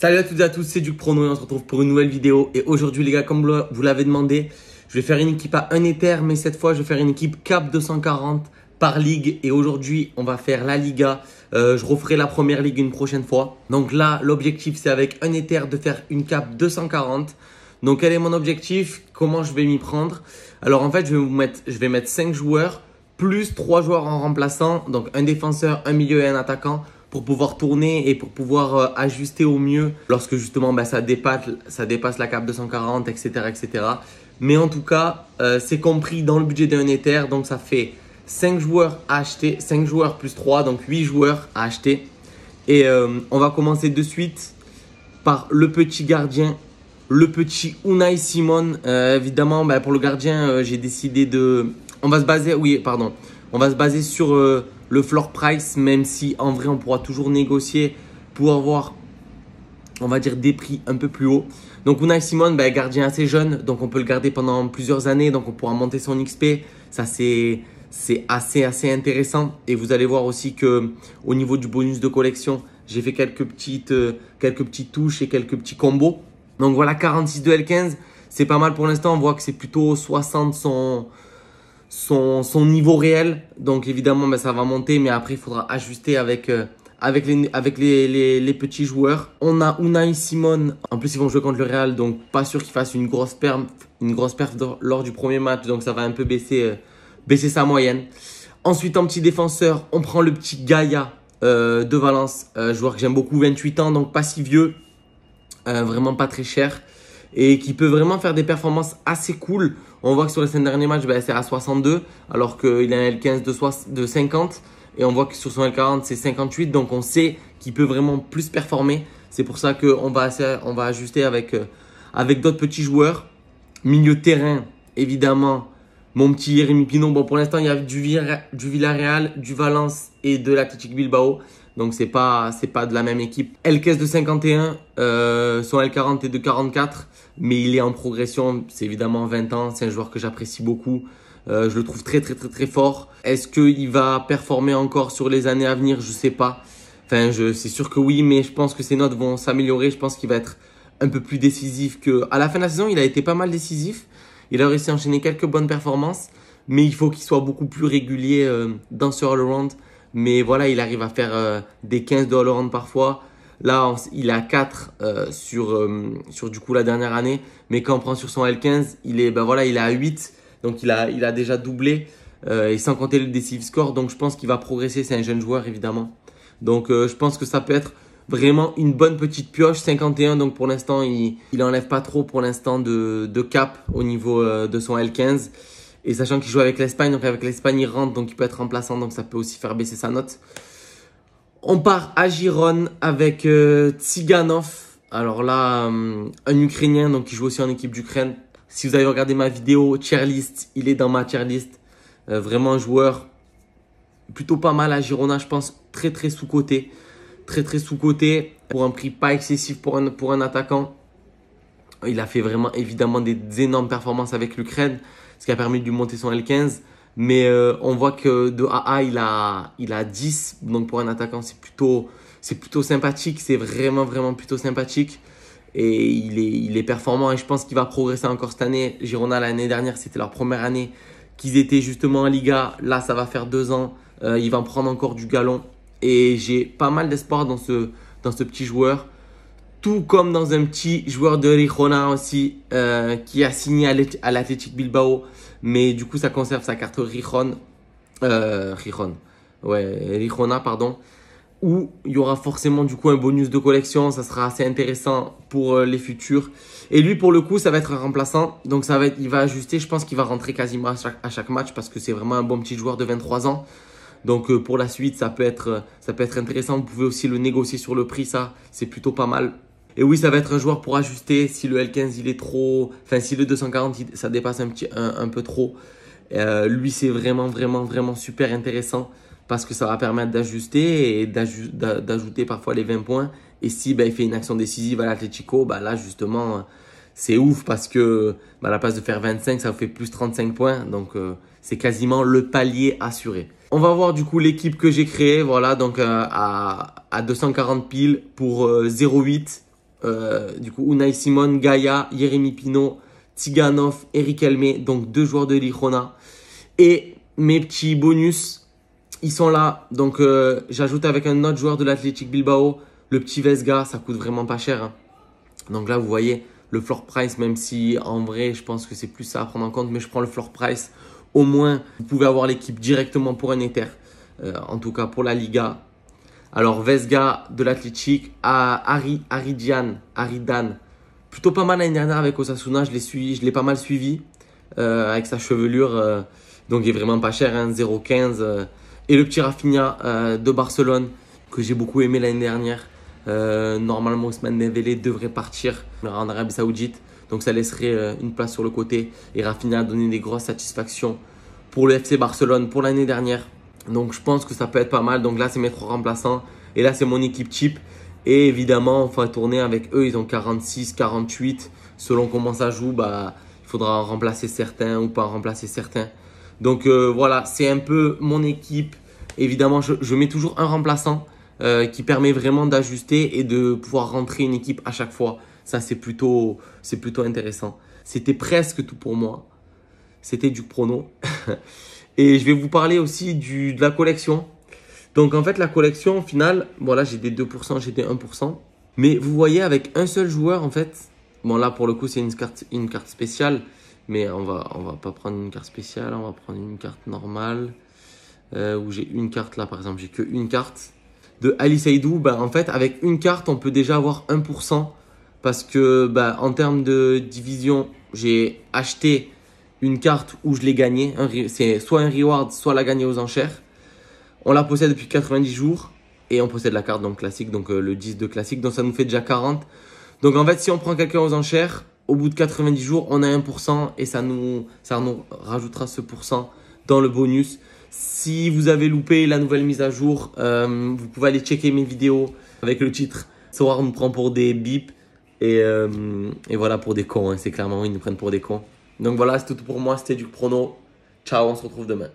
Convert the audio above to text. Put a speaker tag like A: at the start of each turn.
A: Salut à toutes et à tous, c'est Duc Prono et on se retrouve pour une nouvelle vidéo. Et aujourd'hui les gars, comme vous l'avez demandé, je vais faire une équipe à 1 éther, mais cette fois je vais faire une équipe Cap 240 par ligue. Et aujourd'hui, on va faire la Liga. Euh, je referai la première ligue une prochaine fois. Donc là, l'objectif, c'est avec un éther de faire une cap 240. Donc quel est mon objectif Comment je vais m'y prendre Alors en fait, je vais, vous mettre, je vais mettre 5 joueurs plus 3 joueurs en remplaçant. Donc un défenseur, un milieu et un attaquant pour pouvoir tourner et pour pouvoir euh, ajuster au mieux lorsque justement bah, ça, dépasse, ça dépasse la cape 240, etc. etc. Mais en tout cas, euh, c'est compris dans le budget d'un Ether, donc ça fait 5 joueurs à acheter, 5 joueurs plus 3, donc 8 joueurs à acheter. Et euh, on va commencer de suite par le petit gardien, le petit Unai Simon. évidemment, bah, pour le gardien, j'ai décidé de... On va se baser, oui, pardon, on va se baser sur le floor price, même si en vrai on pourra toujours négocier pour avoir, on va dire, des prix un peu plus haut. Donc Unai Simon, bah, gardien assez jeune, donc on peut le garder pendant plusieurs années, donc on pourra monter son XP. Ça c'est c'est assez assez intéressant et vous allez voir aussi que au niveau du bonus de collection, j'ai fait quelques petites euh, quelques petites touches et quelques petits combos. Donc voilà 46 de L15, c'est pas mal pour l'instant, on voit que c'est plutôt 60 son son, niveau réel. Donc évidemment, ben, ça va monter, mais après, il faudra ajuster avec, euh, avec, les, avec les, petits joueurs. On a Unai Simone En plus, ils vont jouer contre le Real, donc pas sûr qu'ils fasse une grosse perf, une grosse lors du premier match. Donc ça va un peu euh, baisser, sa moyenne. Ensuite, en petit défenseur, on prend le petit Gaïa euh, de Valence, joueur que j'aime beaucoup, 28 ans, donc pas si vieux, vraiment pas très cher, et qui peut vraiment faire des performances assez cool. On voit que sur les 5 derniers matchs, ben, c'est à 62, alors qu'il a un L15 de, 50. Et on voit que sur son L40, c'est 58. Donc on sait qu'il peut vraiment plus performer. C'est pour ça qu'on va, on va ajuster avec, euh, avec d'autres petits joueurs. Milieu terrain, évidemment. Mon petit Rémi Pinon. Bon, pour l'instant, il y a du, Villarreal, du Valence et de l'Athletic Bilbao. Donc c'est pas pas de la même équipe. Elkes de 51, euh, son L40 est de 44, mais il est en progression. C'est évidemment 20 ans, c'est un joueur que j'apprécie beaucoup. Euh, je le trouve très très très très fort. Est-ce qu'il va performer encore sur les années à venir Je sais pas. Enfin, c'est sûr que oui, mais je pense que ses notes vont s'améliorer. Je pense qu'il va être un peu plus décisif que. À la fin de la saison, il a été pas mal décisif. Il a réussi à enchaîner quelques bonnes performances, mais il faut qu'il soit beaucoup plus régulier euh, dans ce all-around mais voilà, il arrive à faire euh, des 15 de parfois. Là, il a 4 euh, sur, euh, sur du coup la dernière année, mais quand on prend sur son L15, il est, ben voilà, il a à 8, donc il a, il a déjà doublé, et sans compter le décisive score, donc je pense qu'il va progresser, c'est un jeune joueur évidemment. Donc je pense que ça peut être vraiment une bonne petite pioche, 51, donc pour l'instant, il, il enlève pas trop pour l'instant de, de cap au niveau de son L15. Et sachant qu'il joue avec l'Espagne, donc avec l'Espagne, il rentre, donc il peut être remplaçant, donc ça peut aussi faire baisser sa note. On part à Girona avec euh, Tsiganov. Alors là, euh, un Ukrainien, donc il joue aussi en équipe d'Ukraine. Si vous avez regardé ma vidéo cheerlist, il est dans ma tier euh, vraiment un joueur plutôt pas mal à Girona, je pense. Très très sous-côté. Très très sous-côté. Pour un prix pas excessif pour pour un attaquant. Il a fait vraiment évidemment des, énormes performances avec l'Ukraine, ce qui a permis de monter son L15. Mais euh, on voit que de AA, il a, il a 10. Donc pour un attaquant, c'est plutôt, plutôt sympathique. C'est vraiment, vraiment plutôt sympathique. Et il est, performant et je pense qu'il va progresser encore cette année. Girona, l'année dernière, c'était leur première année qu'ils étaient justement en Liga. Là, ça va faire deux ans. Euh, il va en prendre encore du galon. Et j'ai pas mal d'espoir ce, dans ce petit joueur. Tout comme dans un petit joueur de Rihona aussi, euh, qui a signé à l'Athletic Bilbao, mais du coup ça conserve sa carte Rijon. Euh, pardon. Où il y aura forcément du coup un bonus de collection, ça sera assez intéressant pour euh, les futurs. Et lui pour le coup ça va être un remplaçant, donc ça va il va ajuster, je pense qu'il va rentrer quasiment à chaque, match parce que c'est vraiment un bon petit joueur de 23 ans. Donc euh, pour la suite, ça peut, être, ça peut être intéressant. Vous pouvez aussi le négocier sur le prix, ça, c'est plutôt pas mal. Et oui, ça va être un joueur pour ajuster si le L15 il est trop. Enfin, si le 240 ça dépasse un, petit, un, peu trop. Euh, lui, c'est vraiment, vraiment, vraiment super intéressant parce que ça va permettre d'ajuster et d'ajouter parfois les 20 points. Et si ben, il fait une action décisive à l'Atletico, ben, là justement, c'est ouf parce que ben, la place de faire 25, ça fait plus 35 points. Donc euh, c'est quasiment le palier assuré. On va voir du coup l'équipe que j'ai créée, voilà, donc euh, à, 240 piles pour 0,8. Euh, du coup, Unai Simon, Gaia, Jérémy Pino, Tiganov, Eric Helmet donc deux joueurs de Lichona. Et mes petits bonus, ils sont là. Donc euh, j'ajoute avec un autre joueur de l'Athletic Bilbao, le petit Vesga, ça coûte vraiment pas cher. Hein. Donc là, vous voyez le floor price, même si en vrai, je pense que c'est plus ça à prendre en compte, mais je prends le floor price. Au moins, vous pouvez avoir l'équipe directement pour un Ether. Euh, en tout cas, pour la Liga, alors Vesga de à Ari, Aridian, Aridan, plutôt pas mal l'année dernière avec Osasuna, je l'ai je pas mal suivi euh, avec sa chevelure, euh, donc il est vraiment pas cher, 0,15. Hein, euh. et le petit Rafinha de Barcelone que j'ai beaucoup aimé l'année dernière. normalement Ousmane Dembélé devrait partir en Arabie Saoudite, donc ça laisserait une place sur le côté. Et Rafinha a donné des grosses satisfactions pour le FC Barcelone pour l'année dernière. Donc je pense que ça peut être pas mal. Donc là, c'est mes trois remplaçants. Et là, c'est mon équipe cheap. Et évidemment, on va tourner avec eux. Ils ont 46, 48. Selon comment ça joue, bah, il faudra remplacer certains ou pas remplacer certains. Donc euh, voilà, c'est un peu mon équipe. Évidemment, je, mets toujours un remplaçant euh, qui permet vraiment d'ajuster et de pouvoir rentrer une équipe à chaque fois. Ça, c'est plutôt, plutôt intéressant. C'était presque tout pour moi. C'était du prono. Et je vais vous parler aussi du, de la collection. Donc en fait, la collection, au final, bon là j'ai des 2%, j'ai des 1%. Mais vous voyez, avec un seul joueur, en fait, bon là pour le coup c'est une carte, une carte spéciale. Mais on va, on va pas prendre une carte spéciale, on va prendre une carte normale. Euh, où j'ai une carte là par exemple, j'ai que une carte. De Ali Saïdou, bah, en fait avec une carte on peut déjà avoir 1%. Parce que bah, en termes de division, j'ai acheté une carte où je l'ai gagnée. C'est soit un reward, soit la gagnée aux enchères. On la possède depuis 90 jours et on possède la carte donc classique, donc euh, le 10 de classique, donc ça nous fait déjà 40. Donc en fait, si on prend quelqu'un aux enchères, au bout de 90 jours, on a 1% et ça nous, ça nous rajoutera ce pourcent dans le bonus. Si vous avez loupé la nouvelle mise à jour, euh, vous pouvez aller checker mes vidéos avec le titre « Soir nous prend pour des bips ». Euh, et, voilà, pour des cons, hein. c'est clairement, ils nous prennent pour des cons. Donc voilà, c'est tout pour moi. C'était du prono. Ciao, on se retrouve demain.